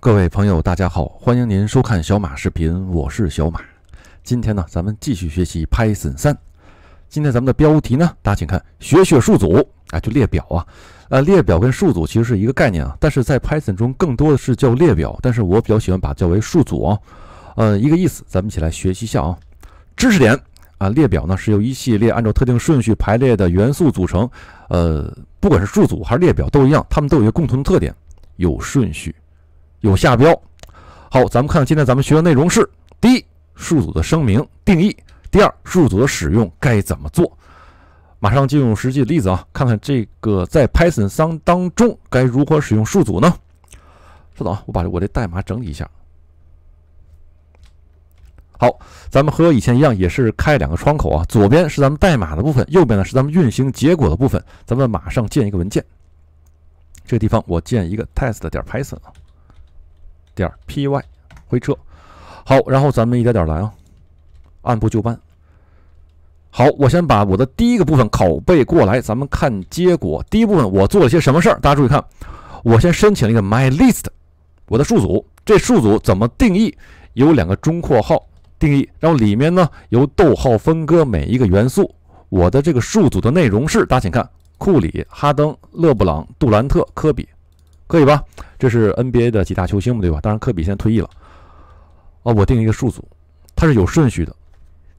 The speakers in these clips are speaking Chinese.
各位朋友，大家好，欢迎您收看小马视频，我是小马。今天呢，咱们继续学习 Python 三。今天咱们的标题呢，大家请看：学学数组啊，就列表啊。呃，列表跟数组其实是一个概念啊，但是在 Python 中更多的是叫列表，但是我比较喜欢把叫为数组啊。呃，一个意思，咱们一起来学习一下啊。知识点啊，列表呢是由一系列按照特定顺序排列的元素组成。呃，不管是数组还是列表都一样，它们都有一个共同特点，有顺序。有下标，好，咱们看今天咱们学的内容是：第一，数组的声明定义；第二，数组的使用该怎么做？马上进入实际例子啊，看看这个在 Python 当中该如何使用数组呢？稍等啊，我把我的代码整理一下。好，咱们和以前一样，也是开两个窗口啊，左边是咱们代码的部分，右边呢是咱们运行结果的部分。咱们马上建一个文件，这个地方我建一个 test 点 Python 啊。点 py 回车，好，然后咱们一点点来啊，按部就班。好，我先把我的第一个部分拷贝过来，咱们看结果。第一部分我做了些什么事儿？大家注意看，我先申请了一个 my list，我的数组。这数组怎么定义？有两个中括号定义，然后里面呢由逗号分割每一个元素。我的这个数组的内容是，大家请看：库里、哈登、勒布朗、杜兰特、科比。可以吧？这是 NBA 的几大球星嘛，对吧？当然，科比现在退役了。啊，我定一个数组，它是有顺序的。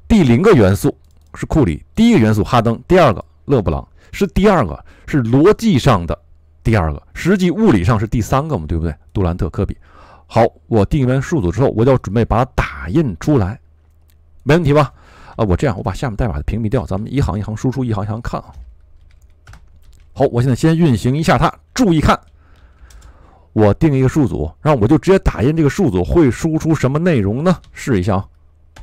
第零个元素是库里，第一个元素哈登，第二个勒布朗是第二个，是逻辑上的第二个，实际物理上是第三个嘛，对不对？杜兰特、科比。好，我定完数组之后，我就要准备把它打印出来，没问题吧？啊，我这样，我把下面代码的屏蔽掉，咱们一行一行输出，一行一行看。啊。好，我现在先运行一下它，注意看。我定一个数组，然后我就直接打印这个数组，会输出什么内容呢？试一下啊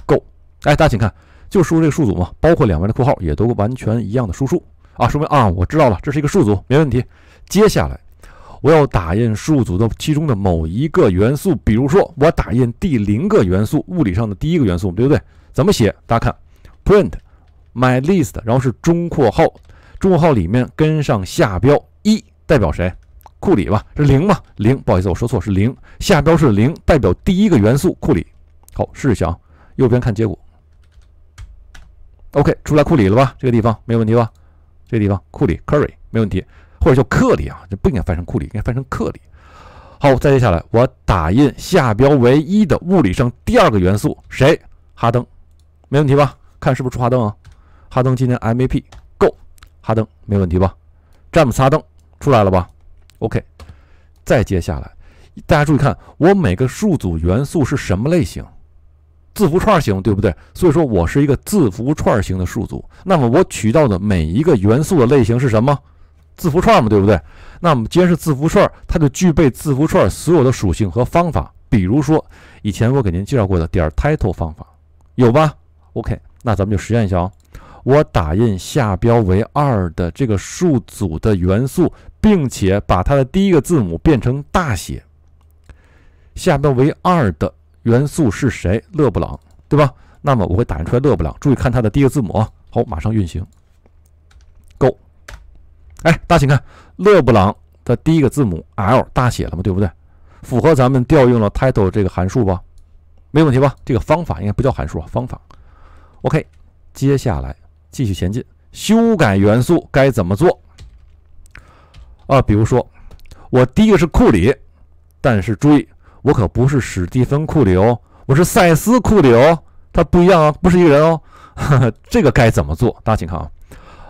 ，Go，哎，大家请看，就输这个数组嘛，包括两边的括号也都完全一样的输出啊，说明啊，我知道了，这是一个数组，没问题。接下来我要打印数组的其中的某一个元素，比如说我打印第零个元素，物理上的第一个元素，对不对？怎么写？大家看，print my list，然后是中括号，中括号里面跟上下标一代表谁？库里吧，是零嘛？零，不好意思，我说错，是零。下标是零，代表第一个元素。库里，好，试一下啊。右边看结果。OK，出来库里了吧？这个地方没有问题吧？这个地方，库里，Curry，没问题。或者叫克里啊，这不应该翻成库里，应该翻成克里。好，再接下来，我打印下标唯一的物理上第二个元素，谁？哈登，没问题吧？看是不是出哈登啊？哈登今年 MVP 够，哈登没问题吧？詹姆斯哈登出来了吧？OK，再接下来，大家注意看，我每个数组元素是什么类型？字符串型，对不对？所以说我是一个字符串型的数组。那么我取到的每一个元素的类型是什么？字符串嘛，对不对？那么既然是字符串，它就具备字符串所有的属性和方法。比如说，以前我给您介绍过的点 title 方法，有吧？OK，那咱们就实验一下，啊、我打印下标为二的这个数组的元素。并且把它的第一个字母变成大写。下边为“二”的元素是谁？勒布朗，对吧？那么我会打印出来勒布朗。注意看它的第一个字母啊。好，马上运行。Go。哎，大家请看，勒布朗的第一个字母 L 大写了嘛？对不对？符合咱们调用了 title 这个函数不？没问题吧？这个方法应该不叫函数，啊，方法。OK，接下来继续前进。修改元素该怎么做？啊，比如说，我第一个是库里，但是注意，我可不是史蒂芬库里哦，我是塞斯库里哦，他不一样啊，不是一个人哦。这个该怎么做？大家请看啊，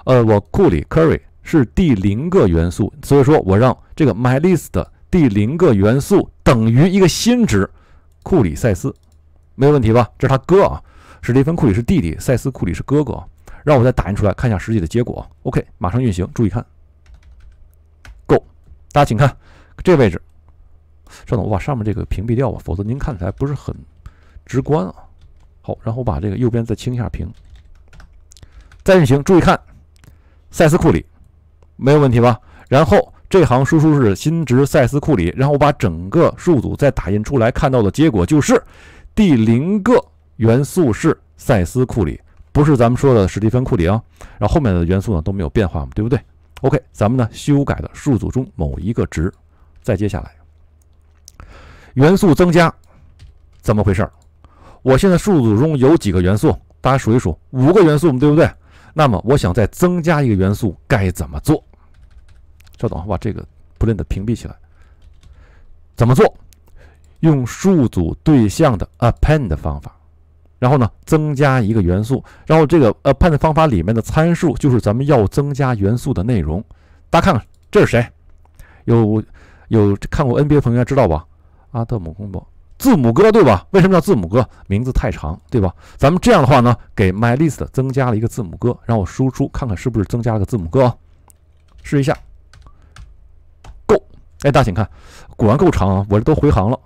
呃，我库里 （Curry） 是第零个元素，所以说我让这个 my list 的第零个元素等于一个新值，库里塞斯，没有问题吧？这是他哥啊，史蒂芬库里是弟弟，塞斯库里是哥哥。让我再打印出来看一下实际的结果。OK，马上运行，注意看。大家请看这位置，稍等，我把上面这个屏蔽掉吧，否则您看起来不是很直观啊。好，然后我把这个右边再清一下屏，再运行，注意看，塞斯库里没有问题吧？然后这行输出是新值塞斯库里，然后我把整个数组再打印出来，看到的结果就是第零个元素是塞斯库里，不是咱们说的史蒂芬库里啊。然后后面的元素呢都没有变化嘛，对不对？OK，咱们呢修改的数组中某一个值，再接下来元素增加怎么回事儿？我现在数组中有几个元素？大家数一数，五个元素，对不对？那么我想再增加一个元素，该怎么做？稍等，我把这个 Blend 屏蔽起来。怎么做？用数组对象的 Append 方法。然后呢，增加一个元素，然后这个呃判断方法里面的参数就是咱们要增加元素的内容。大家看看这是谁？有有看过 NBA 的朋友应该知道吧？阿德姆·库珀，字母哥对吧？为什么叫字母哥？名字太长对吧？咱们这样的话呢，给 my list 增加了一个字母哥，让我输出看看是不是增加了个字母哥，试一下。够，哎大家请看，果然够长啊，我这都回行了。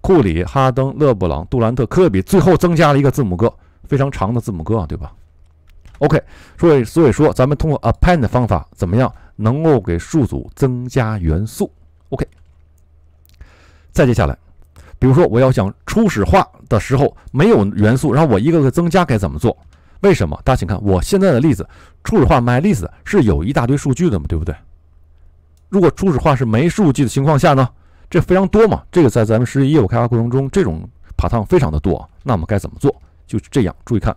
库里、哈登、勒布朗、杜兰特、科比，最后增加了一个字母哥，非常长的字母哥，对吧？OK，所以所以说，咱们通过 append 方法，怎么样能够给数组增加元素？OK，再接下来，比如说我要想初始化的时候没有元素，然后我一个个增加，该怎么做？为什么？大家请看我现在的例子，初始化 my list 是有一大堆数据的嘛，对不对？如果初始化是没数据的情况下呢？这非常多嘛，这个在咱们实际业务开发过程中，这种爬趟非常的多。那我们该怎么做？就这样，注意看，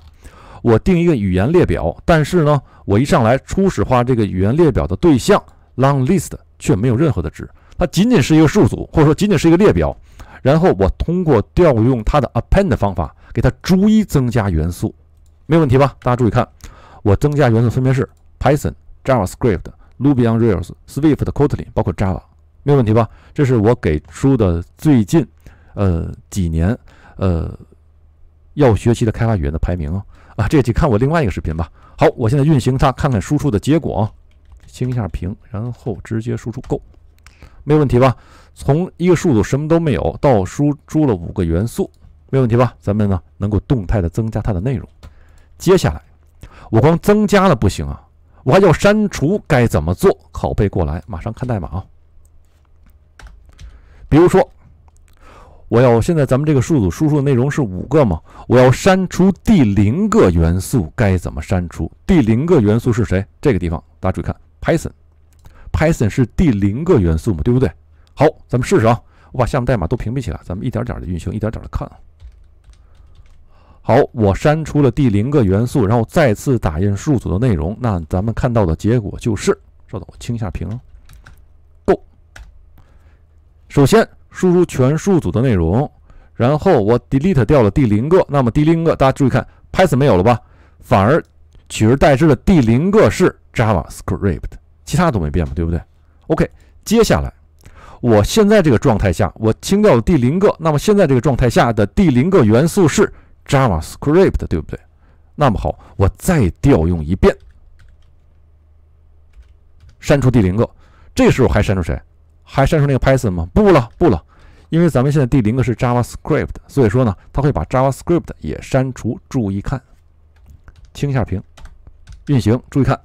我定一个语言列表，但是呢，我一上来初始化这个语言列表的对象 long list 却没有任何的值，它仅仅是一个数组，或者说仅仅是一个列表。然后我通过调用它的 append 方法，给它逐一增加元素，没有问题吧？大家注意看，我增加元素分别是 Python、JavaScript、l u on r a i l Swift、Cotlin，包括 Java。没有问题吧？这是我给出的最近呃几年呃要学习的开发语言的排名啊！啊，这个看我另外一个视频吧。好，我现在运行它，看看输出的结果啊。清一下屏，然后直接输出够，没有问题吧？从一个数组什么都没有到输出了五个元素，没有问题吧？咱们呢能够动态的增加它的内容。接下来我光增加了不行啊，我还要删除，该怎么做？拷贝过来，马上看代码啊。比如说，我要现在咱们这个数组输出的内容是五个嘛？我要删除第零个元素，该怎么删除？第零个元素是谁？这个地方大家注意看，Python，Python 是第零个元素嘛？对不对？好，咱们试试啊，我把下面代码都屏蔽起来，咱们一点点的运行，一点点的看。好，我删除了第零个元素，然后再次打印数组的内容，那咱们看到的结果就是，稍等，我清一下屏。首先，输入全数组的内容，然后我 delete 掉了第零个，那么第零个大家注意看，Python 没有了吧？反而取而代之的第零个是 JavaScript，其他都没变嘛，对不对？OK，接下来，我现在这个状态下，我清掉了第零个，那么现在这个状态下的第零个元素是 JavaScript，对不对？那么好，我再调用一遍，删除第零个，这时候还删除谁？还删除那个 Python 吗？不了，不了，因为咱们现在第零个是 JavaScript，所以说呢，它会把 JavaScript 也删除。注意看，清一下屏，运行，注意看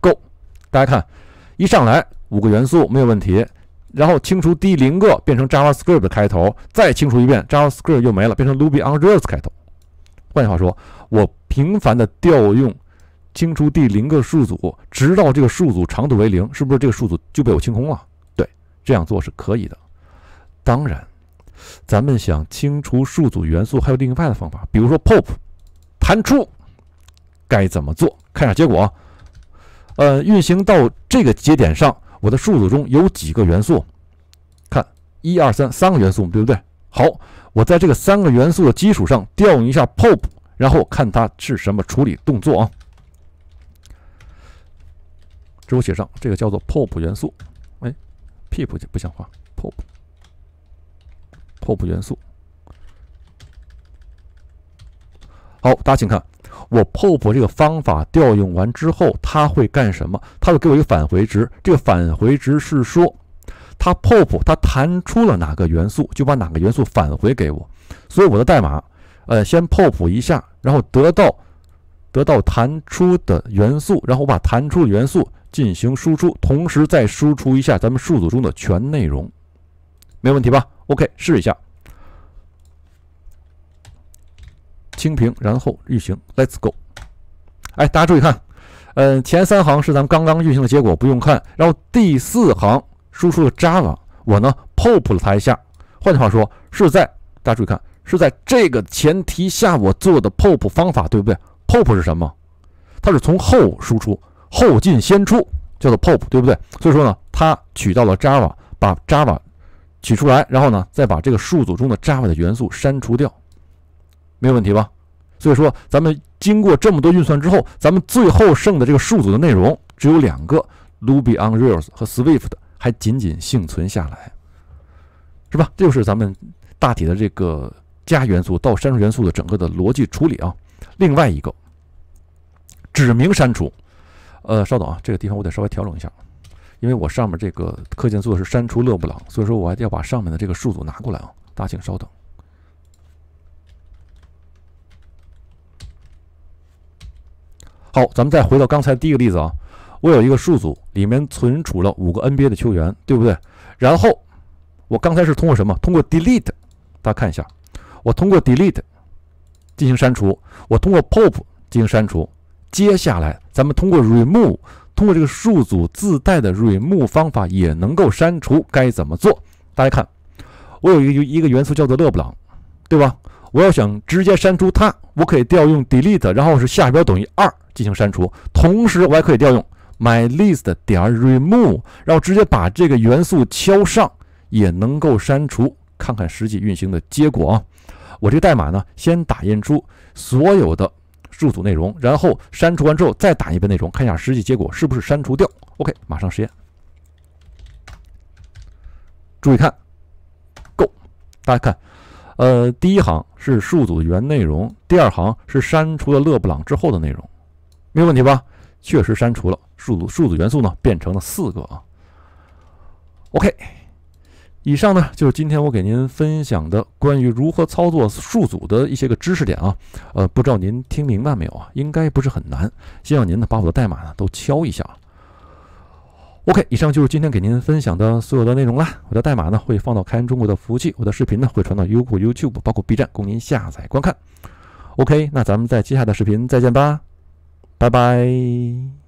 ，Go。大家看，一上来五个元素没有问题，然后清除第零个，变成 JavaScript 开头，再清除一遍 JavaScript 又没了，变成 Ruby on Rails 开头。换句话说，我频繁的调用清除第零个数组，直到这个数组长度为零，是不是这个数组就被我清空了？这样做是可以的，当然，咱们想清除数组元素还有另外的方法，比如说 pop 弹出，该怎么做？看下结果，呃，运行到这个节点上，我的数组中有几个元素？看一二三，三个元素，对不对？好，我在这个三个元素的基础上调用一下 pop，然后看它是什么处理动作啊？这我写上，这个叫做 pop 元素。Peep 就不想画，Pop，Pop 元素。好，大家请看，我 Pop 这个方法调用完之后，它会干什么？它会给我一个返回值。这个返回值是说，它 Pop 它弹出了哪个元素，就把哪个元素返回给我。所以我的代码，呃，先 Pop 一下，然后得到得到弹出的元素，然后我把弹出的元素。进行输出，同时再输出一下咱们数组中的全内容，没问题吧？OK，试一下，清屏，然后运行，Let's go。哎，大家注意看，嗯，前三行是咱们刚刚运行的结果，不用看。然后第四行输出了 Java，我呢 pop 了它一下。换句话说，是在大家注意看，是在这个前提下我做的 pop 方法，对不对？pop 是什么？它是从后输出。后进先出叫做 pop，对不对？所以说呢，它取到了 java，把 java 取出来，然后呢，再把这个数组中的 java 的元素删除掉，没有问题吧？所以说，咱们经过这么多运算之后，咱们最后剩的这个数组的内容只有两个 ruby on rails 和 swift 还仅仅幸存下来，是吧？这就是咱们大体的这个加元素到删除元素的整个的逻辑处理啊。另外一个，指明删除。呃，稍等啊，这个地方我得稍微调整一下，因为我上面这个课件做的是删除勒布朗，所以说我还要把上面的这个数组拿过来啊。大家请稍等。好，咱们再回到刚才第一个例子啊，我有一个数组里面存储了五个 NBA 的球员，对不对？然后我刚才是通过什么？通过 delete，大家看一下，我通过 delete 进行删除，我通过 pop 进行删除。接下来，咱们通过 remove，通过这个数组自带的 remove 方法也能够删除。该怎么做？大家看，我有一个一个元素叫做勒布朗，对吧？我要想直接删除它，我可以调用 delete，然后是下标等于二进行删除。同时，我还可以调用 my list 点 remove，然后直接把这个元素敲上，也能够删除。看看实际运行的结果啊。我这个代码呢，先打印出所有的。数组内容，然后删除完之后再打一遍内容，看一下实际结果是不是删除掉。OK，马上实验。注意看，Go，大家看，呃，第一行是数组的原内容，第二行是删除了勒布朗之后的内容，没有问题吧？确实删除了，数组数组元素呢变成了四个啊。OK。以上呢就是今天我给您分享的关于如何操作数组的一些个知识点啊，呃，不知道您听明白没有啊？应该不是很难，希望您呢把我的代码呢都敲一下。OK，以上就是今天给您分享的所有的内容啦。我的代码呢会放到开源中国的服务器，我的视频呢会传到优酷、YouTube，包括 B 站供您下载观看。OK，那咱们在接下来的视频再见吧，拜拜。